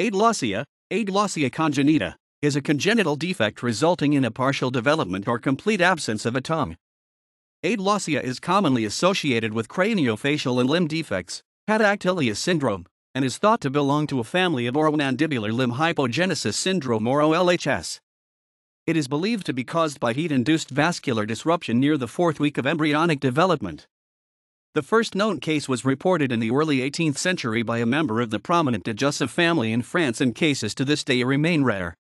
Adlossia, adlossia congenita, is a congenital defect resulting in a partial development or complete absence of a tongue. Adlossia is commonly associated with craniofacial and limb defects, catactylia syndrome, and is thought to belong to a family of oromandibular limb hypogenesis syndrome or OLHS. It is believed to be caused by heat induced vascular disruption near the fourth week of embryonic development. The first known case was reported in the early 18th century by a member of the prominent de Jussef family in France, and cases to this day remain rare.